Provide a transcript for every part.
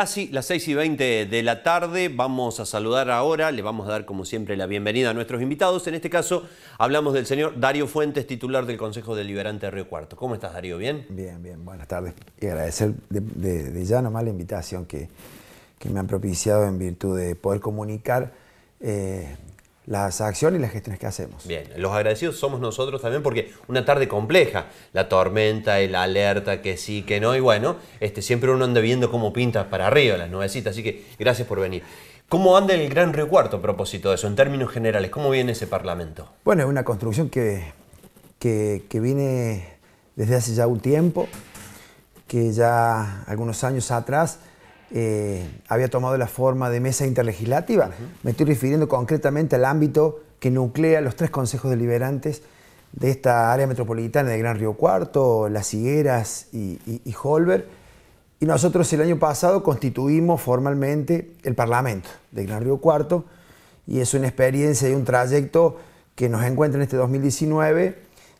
Casi las 6 y 20 de la tarde, vamos a saludar ahora, le vamos a dar como siempre la bienvenida a nuestros invitados. En este caso hablamos del señor Darío Fuentes, titular del Consejo Deliberante de Río Cuarto. ¿Cómo estás Darío? ¿Bien? Bien, bien, buenas tardes. Y agradecer de, ya nomás la invitación que, que, me han propiciado en virtud de poder comunicar eh, las acciones y las gestiones que hacemos. Bien, los agradecidos somos nosotros también porque una tarde compleja, la tormenta, el alerta, que sí, que no, y bueno, este, siempre uno anda viendo cómo pinta para arriba las nuevecitas, así que gracias por venir. ¿Cómo anda el Gran Río a propósito de eso, en términos generales? ¿Cómo viene ese Parlamento? Bueno, es una construcción que, que, que viene desde hace ya un tiempo, que ya algunos años atrás eh, había tomado la forma de mesa interlegislativa. Me estoy refiriendo concretamente al ámbito que nuclea los tres consejos deliberantes de esta área metropolitana de Gran Río Cuarto, Las Higueras y, y, y Y nosotros el año pasado constituimos formalmente el Parlamento de Gran Río Cuarto y es una experiencia y un trayecto que nos encuentra en este 2019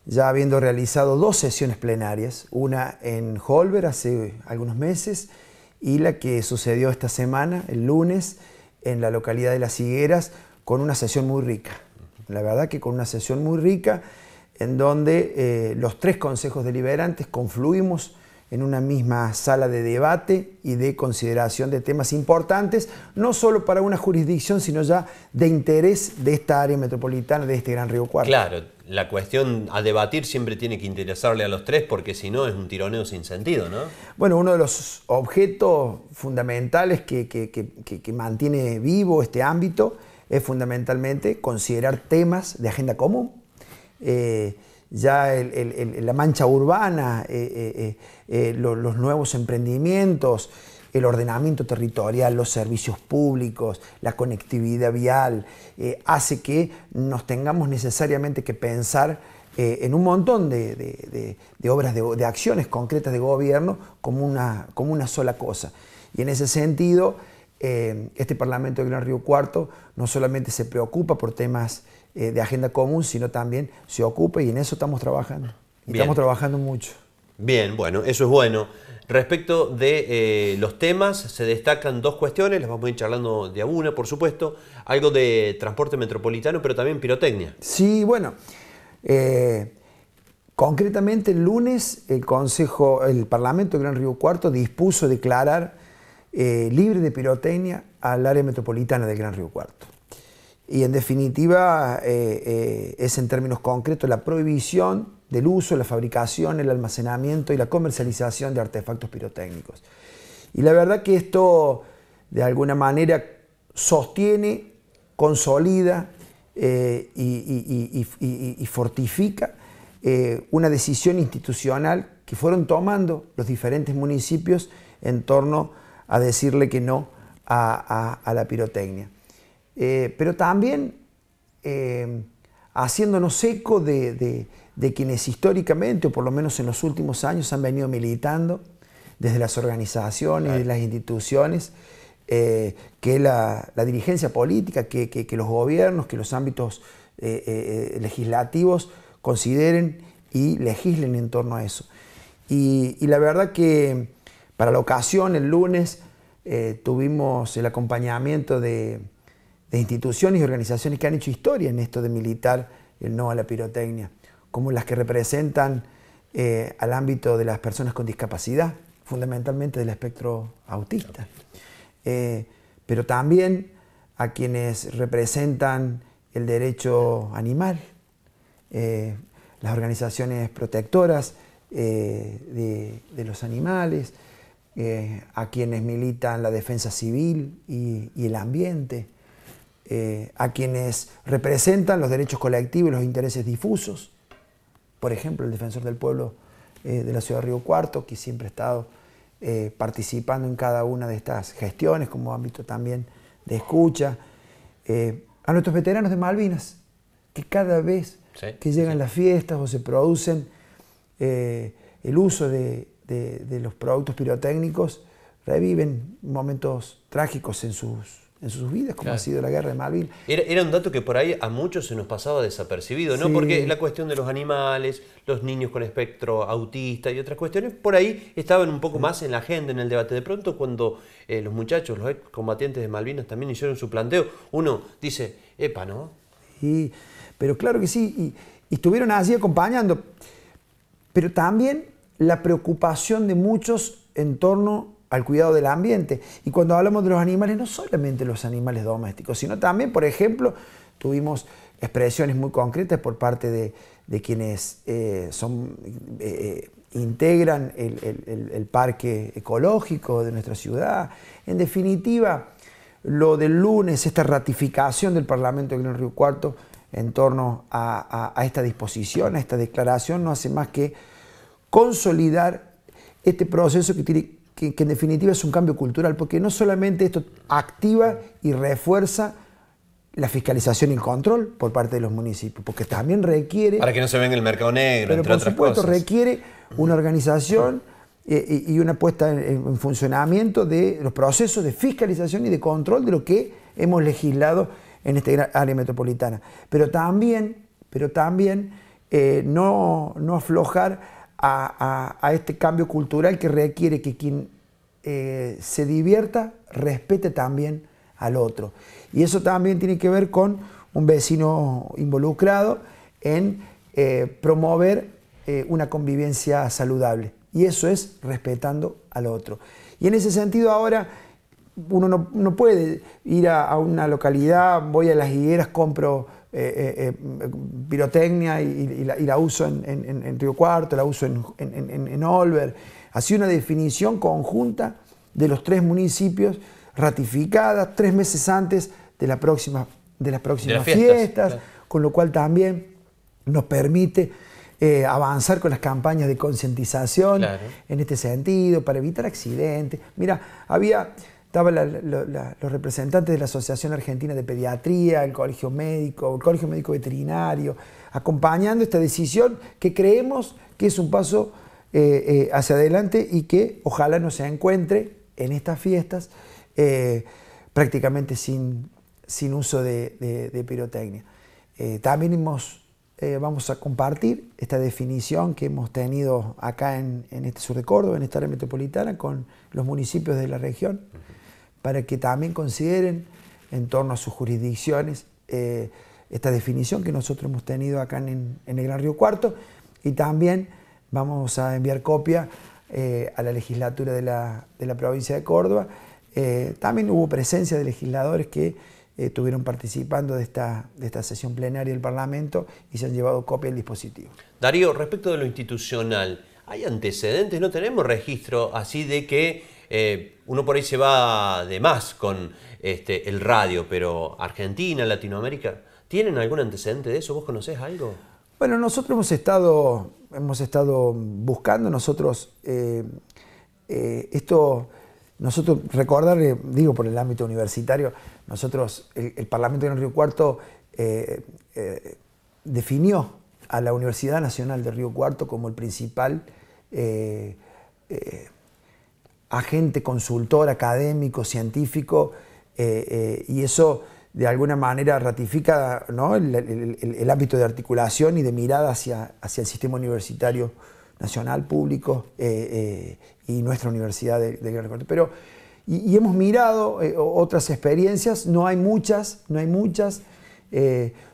ya habiendo realizado dos sesiones plenarias, una en Holber hace algunos meses y la que sucedió esta semana, el lunes, en la localidad de Las Higueras, con una sesión muy rica. La verdad que con una sesión muy rica en donde eh, los tres consejos deliberantes confluimos en una misma sala de debate y de consideración de temas importantes, no solo para una jurisdicción, sino ya de interés de esta área metropolitana, de este gran río Cuarto. Claro, la cuestión a debatir siempre tiene que interesarle a los tres, porque si no es un tironeo sin sentido, ¿no? Bueno, uno de los objetos fundamentales que, mantiene vivo este ámbito es fundamentalmente considerar temas de agenda común. Eh, ya la mancha urbana, eh, eh, eh, los, nuevos emprendimientos, el ordenamiento territorial, los servicios públicos, la conectividad vial, hace que nos tengamos necesariamente que pensar en un montón de, obras, de, acciones concretas de gobierno como una, como una sola cosa. Y en ese sentido, este Parlamento de Gran Río Cuarto no solamente se preocupa por temas eh, de agenda común, sino también se ocupe y en eso estamos trabajando. estamos trabajando mucho. Bien, bueno, eso es bueno. Respecto de eh, los temas, se destacan dos cuestiones, las vamos a ir charlando de a una, por supuesto. Algo de transporte metropolitano, pero también pirotecnia. Sí, bueno. Eh, concretamente, el lunes el Consejo, el Parlamento de Gran Río Cuarto dispuso declarar libre de pirotecnia al área metropolitana del Gran Río Cuarto y en definitiva eh, eh, es en términos concretos la prohibición del uso, la fabricación, el almacenamiento y la comercialización de artefactos pirotécnicos. Y la verdad que esto de alguna manera sostiene, consolida eh, y, fortifica una decisión institucional que fueron tomando los diferentes municipios en torno a decirle que no a la pirotecnia. Eh, pero también eh, haciéndonos eco de, quienes históricamente, o por lo menos en los últimos años, han venido militando desde las organizaciones, desde las instituciones, eh, que la, dirigencia política, que, los gobiernos, que los ámbitos legislativos consideren y legislen en torno a eso. Y, la verdad que para la ocasión, el lunes, tuvimos el acompañamiento de de instituciones y organizaciones que han hecho historia en esto de militar el no a la pirotecnia, como las que representan eh, al ámbito de las personas con discapacidad, fundamentalmente del espectro autista, eh, pero también a quienes representan el derecho animal, eh, las organizaciones protectoras de, los animales, a quienes militan la defensa civil y el ambiente. Eh, a quienes representan los derechos colectivos y los intereses difusos. Por ejemplo, el defensor del pueblo eh, de la ciudad de Río Cuarto, que siempre ha estado eh, participando en cada una de estas gestiones como ámbito también de escucha. a nuestros veteranos de Malvinas, que cada vez que llegan las fiestas o se producen el uso de, de los productos pirotécnicos, reviven momentos trágicos en sus en sus vidas, como ha sido la guerra de Malvin. Era, un dato que por ahí a muchos se nos pasaba desapercibido, ¿no? Porque la cuestión de los animales, los niños con espectro autista y otras cuestiones, por ahí estaban un poco más en la agenda, en el debate. De pronto, cuando eh, los muchachos, los excombatientes de Malvinas también hicieron su planteo, uno dice, epa, ¿no? Sí, pero claro que sí, y, y estuvieron así acompañando. Pero también la preocupación de muchos en torno al cuidado del ambiente. Y cuando hablamos de los animales, no solamente los animales domésticos, sino también, por ejemplo, tuvimos expresiones muy concretas por parte de, quienes eh, son, eh, eh, integran el, parque ecológico de nuestra ciudad. En definitiva, lo del lunes, esta ratificación del Parlamento de Gran Río Cuarto en torno a, a esta disposición, a esta declaración, no hace más que consolidar este proceso que tiene que, en definitiva es un cambio cultural, porque no solamente esto activa y refuerza la fiscalización y el control por parte de los municipios, porque también requiere... Para que no se venga el mercado negro, pero entre por otras supuesto, cosas. requiere una organización eh, y una puesta en, funcionamiento de los procesos de fiscalización y de control de lo que hemos legislado en esta área metropolitana. Pero también, pero también eh, no, no aflojar a, este cambio cultural que requiere que quien eh, se divierta respete también al otro. Y eso también tiene que ver con un vecino involucrado en eh, promover eh, una convivencia saludable. Y eso es respetando al otro. Y en ese sentido ahora uno no, puede ir a, a, una localidad, voy a las higueras, compro eh, eh, eh, pirotecnia y, la, uso en, en, Río Cuarto, la uso en, en, Olver. Ha una definición conjunta de los tres municipios ratificada tres meses antes de, las próximas fiestas, con lo cual también nos permite avanzar con las campañas de concientización en este sentido, para evitar accidentes. Mira, había estaban los representantes de la Asociación Argentina de Pediatría, el Colegio Médico, el Colegio Médico Veterinario, acompañando esta decisión que creemos que es un paso eh, eh, hacia adelante y que ojalá no se encuentre en estas fiestas eh, prácticamente sin, uso de, pirotecnia. también vamos a compartir esta definición que hemos tenido acá en, en, este sur de Córdoba, en esta área metropolitana, con los municipios de la región para que también consideren en torno a sus jurisdicciones eh, esta definición que nosotros hemos tenido acá en, el Gran Río Cuarto y también vamos a enviar copia eh, a la legislatura de la, provincia de Córdoba. Eh, también hubo presencia de legisladores que estuvieron participando de esta, de esta sesión plenaria del Parlamento y se han llevado copia del dispositivo. Darío, respecto de lo institucional, ¿hay antecedentes? ¿No tenemos registro así de que eh, uno por ahí se va de más con este, el radio, pero Argentina, Latinoamérica, ¿tienen algún antecedente de eso? ¿Vos conocés algo? Bueno, nosotros hemos estado, hemos estado buscando, nosotros, eh, eh, esto, nosotros recordar, digo por el ámbito universitario, nosotros, el, Parlamento de Río Cuarto definió a la Universidad Nacional de Río Cuarto como el principal agente consultor académico, científico, eh, eh, y eso de alguna manera ratifica el, ámbito de articulación y de mirada hacia, el sistema universitario nacional, público eh, y nuestra universidad de, Gran Pero, y, hemos mirado otras experiencias, no hay muchas, no hay muchas,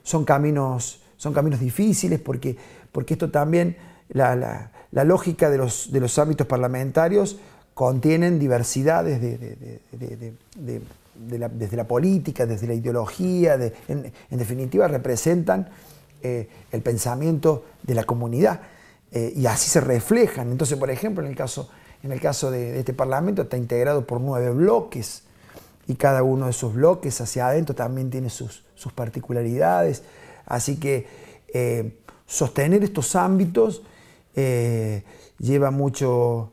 son, caminos, son caminos difíciles porque, esto también, la, lógica de los, de los ámbitos parlamentarios contienen diversidades desde la política, desde la ideología, en, definitiva representan eh, el pensamiento de la comunidad eh, y así se reflejan. Entonces, por ejemplo, en el caso, en el caso de, este Parlamento está integrado por nueve bloques y cada uno de esos bloques hacia adentro también tiene sus, sus particularidades. Así que eh, sostener estos ámbitos lleva mucho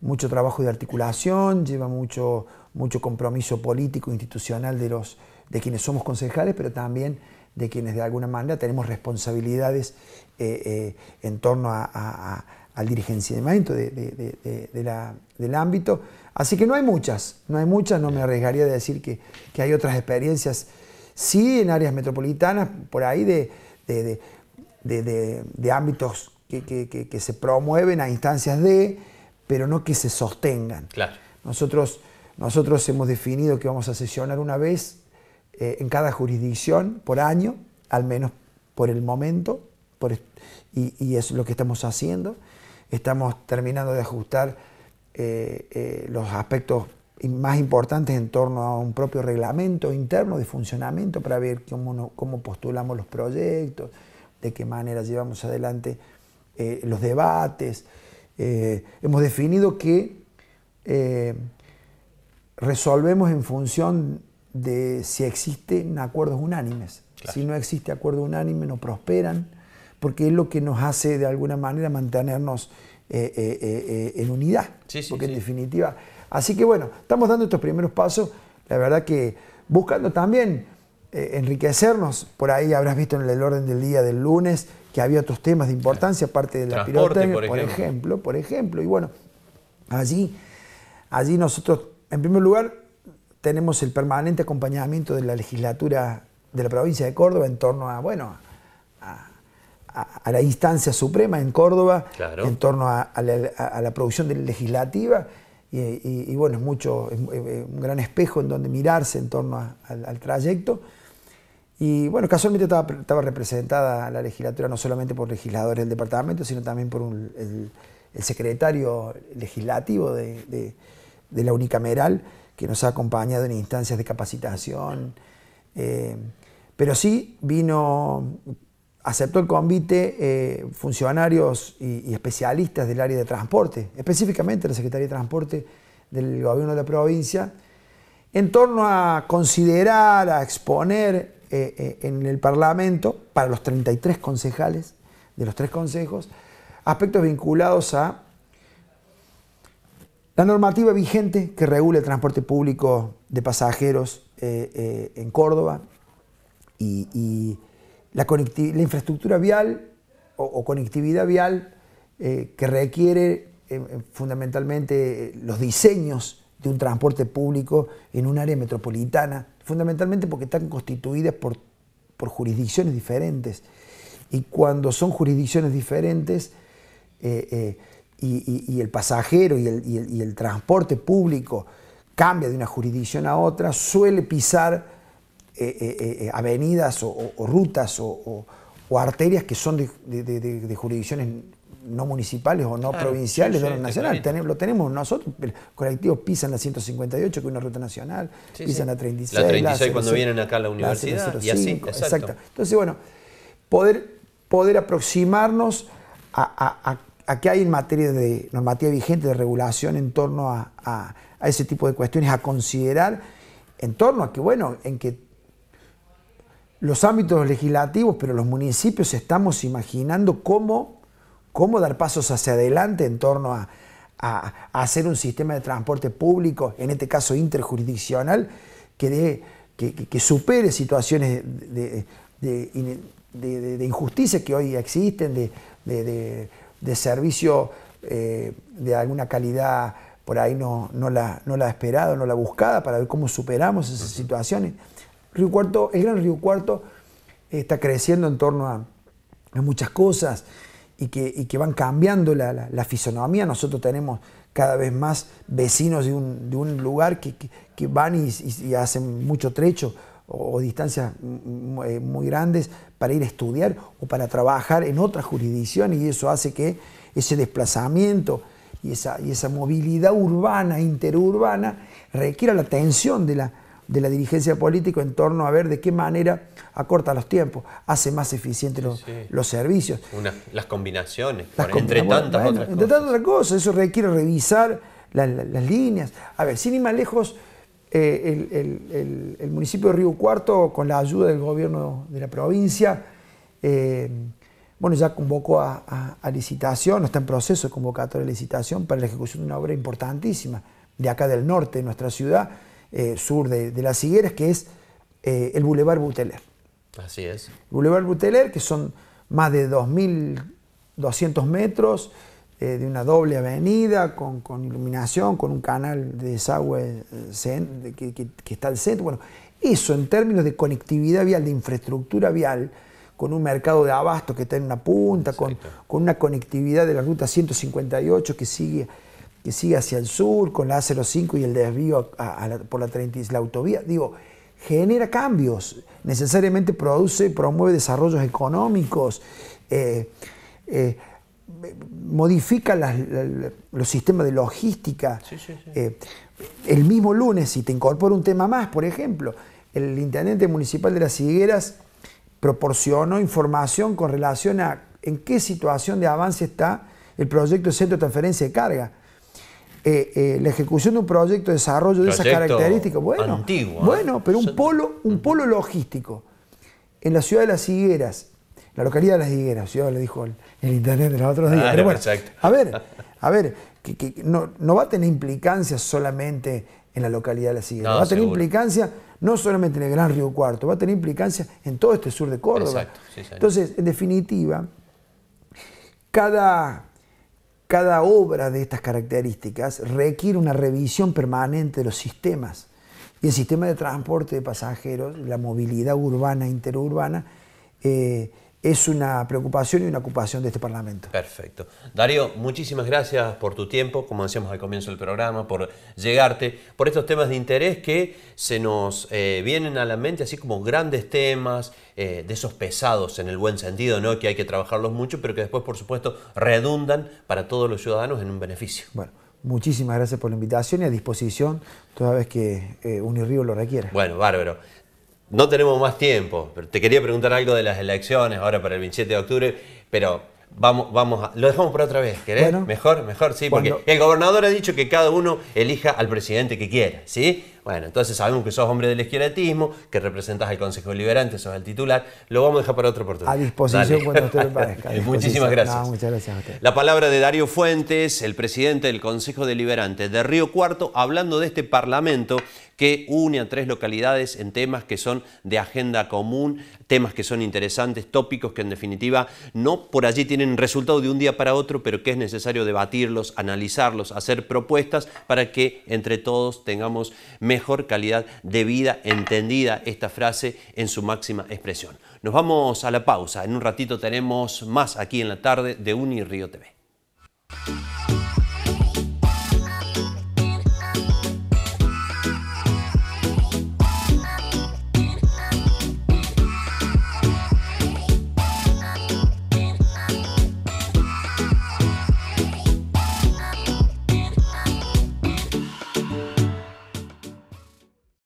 mucho trabajo de articulación, lleva mucho, mucho compromiso político, institucional de, los, de quienes somos concejales, pero también de quienes de alguna manera tenemos responsabilidades eh, eh, en torno al dirigenciamiento de, del ámbito. Así que no hay muchas, no hay muchas, no me arriesgaría de decir que, hay otras experiencias, sí, en áreas metropolitanas, por ahí de ámbitos que, se promueven a instancias de, pero no que se sostengan. Nosotros, hemos definido que vamos a sesionar una vez eh, en cada jurisdicción por año, al menos por el momento, y, es lo que estamos haciendo. Estamos terminando de ajustar eh, eh, los aspectos más importantes en torno a un propio reglamento interno de funcionamiento para ver cómo postulamos los proyectos, de qué manera llevamos adelante los debates. Eh, hemos definido que eh, resolvemos en función de si existen acuerdos unánimes. Si no existe acuerdo unánime, no prosperan, porque es lo que nos hace de alguna manera mantenernos eh, en unidad. porque en definitiva. Así que bueno, estamos dando estos primeros pasos, la verdad que buscando también eh, enriquecernos. Por ahí habrás visto en el orden del día del lunes que había otros temas de importancia, aparte de la pirotecnia, por, ejemplo. por ejemplo. Y bueno, allí, allí nosotros, en primer lugar, tenemos el permanente acompañamiento de la legislatura de la provincia de Córdoba en torno a, bueno, a, la instancia suprema en Córdoba, en torno a, la, producción de legislativa. Y, bueno, es mucho, es un gran espejo en donde mirarse en torno al trayecto. Y bueno, casualmente estaba, representada la legislatura no solamente por legisladores del departamento, sino también por el, secretario legislativo de, la unicameral, que nos ha acompañado en instancias de capacitación. Eh, pero sí vino, aceptó el convite eh, funcionarios y, y, especialistas del área de transporte, específicamente la Secretaría de Transporte del Gobierno de la provincia, en torno a considerar, a exponer eh, eh, en el Parlamento para los 33 concejales de los tres consejos, aspectos vinculados a la normativa vigente que regula el transporte público de pasajeros eh, en Córdoba y, la, infraestructura vial o conectividad vial que requiere fundamentalmente los diseños de un transporte público en un área metropolitana fundamentalmente porque están constituidas por, por jurisdicciones diferentes. Y cuando son jurisdicciones diferentes, eh, eh, y, el pasajero y el, transporte público cambia de una jurisdicción a otra, suele pisar eh, avenidas o, rutas o, arterias que son de, de, de jurisdicciones no municipales o no provinciales de orden nacional. lo tenemos nosotros, colectivos pisan la 158, que es una ruta nacional, pisan la 36. La 36 cuando vienen acá a la universidad y así. Exacto. Entonces, bueno, poder, poder aproximarnos a, qué hay en materia de normativa vigente, de regulación en torno a, ese tipo de cuestiones, a considerar en torno a que, bueno, en que los ámbitos legislativos, pero los municipios estamos imaginando cómo cómo dar pasos hacia adelante en torno a, hacer un sistema de transporte público, en este caso interjurisdiccional, que, que, supere situaciones de, de, injusticia que hoy existen, de, servicio eh, de alguna calidad por ahí no, no, la, no la esperada, no la buscada, para ver cómo superamos esas situaciones. Río Cuarto, el Gran Río Cuarto está creciendo en torno a, a muchas cosas y que, van cambiando la, fisonomía. Nosotros tenemos cada vez más vecinos de un, lugar que, que, van y, hacen mucho trecho o, distancias eh, muy, grandes para ir a estudiar o para trabajar en otra jurisdicción y eso hace que ese desplazamiento y esa, y esa movilidad urbana, interurbana, requiera la atención de la, de la dirigencia política en torno a ver de qué manera acorta los tiempos, hace más eficientes los, servicios. las combinaciones, entre tantas otras entre cosas. otras cosas, eso requiere revisar las líneas. A ver, sin ir más lejos, eh, el, municipio de Río Cuarto, con la ayuda del gobierno de la provincia, eh, bueno, ya convocó a, a, licitación, está en proceso de convocatoria de licitación para la ejecución de una obra importantísima de acá del norte de nuestra ciudad, eh, sur de, las Higueras, que es eh, el Boulevard Buteler. Así es. Boulevard Buteler, que son más de 2.200 metros eh, de una doble avenida con, iluminación, con un canal de desagüe que, está al centro. Bueno, eso en términos de conectividad vial, de infraestructura vial, con un mercado de abasto que está en una punta, con, con, una conectividad de la ruta 158 que sigue que sigue hacia el sur, con la A05 y el desvío por la, la autovía, digo, genera cambios, necesariamente produce, promueve desarrollos económicos, eh, eh, modifica los sistemas de logística. Eh, el mismo lunes, si te incorpora un tema más, por ejemplo, el intendente municipal de Las Higueras proporcionó información con relación a en qué situación de avance está el proyecto de centro de transferencia de carga eh, eh, la ejecución de un proyecto de desarrollo de esas características. Bueno, ¿eh? bueno pero un polo, un polo logístico. En la ciudad de las Higueras, la localidad de las Higueras, yo le dijo el, internet de los otros días. Ah, pero a ver, a ver, que, no, va a tener implicancia solamente en la localidad de las Higueras, va a tener implicancia no solamente en el Gran Río Cuarto, va a tener implicancia en todo este sur de Córdoba. Entonces, en definitiva, cada cada obra de estas características requiere una revisión permanente de los sistemas. Y el sistema de transporte de pasajeros, la movilidad urbana, interurbana, eh, es una preocupación y una ocupación de este Parlamento. Perfecto. Darío, muchísimas gracias por tu tiempo, como decíamos al comienzo del programa, por llegarte, por estos temas de interés que se nos eh, vienen a la mente, así como grandes temas, eh, de esos pesados en el buen sentido, ¿no? que hay que trabajarlos mucho, pero que después, por supuesto, redundan para todos los ciudadanos en un beneficio. Bueno. Muchísimas gracias por la invitación y a disposición toda vez que eh, Unirío lo requiera. Bueno, bárbaro no tenemos más tiempo. Pero te quería preguntar algo de las elecciones ahora para el 27 de octubre, pero vamos, vamos a, lo dejamos por otra vez, ¿querés? mejor, mejor, sí, porque el gobernador ha dicho que cada uno elija al presidente que quiera, ¿sí? Bueno, entonces sabemos que sos hombre del esqueletismo, que representas al Consejo Deliberante, sos el titular. Lo vamos a dejar para otra oportunidad. A disposición cuando usted parezca. Muchísimas gracias. muchas gracias a usted. La palabra de Dario Fuentes, el presidente del Consejo Deliberante de Río Cuarto, hablando de este Parlamento que une a tres localidades en temas que son de agenda común, temas que son interesantes, tópicos que en definitiva no por allí tienen resultado de un día para otro, pero que es necesario debatirlos, analizarlos, hacer propuestas para que entre todos tengamos mejor mejor calidad de vida, entendida esta frase en su máxima expresión. Nos vamos a la pausa, en un ratito tenemos más aquí en la tarde de Unirío TV.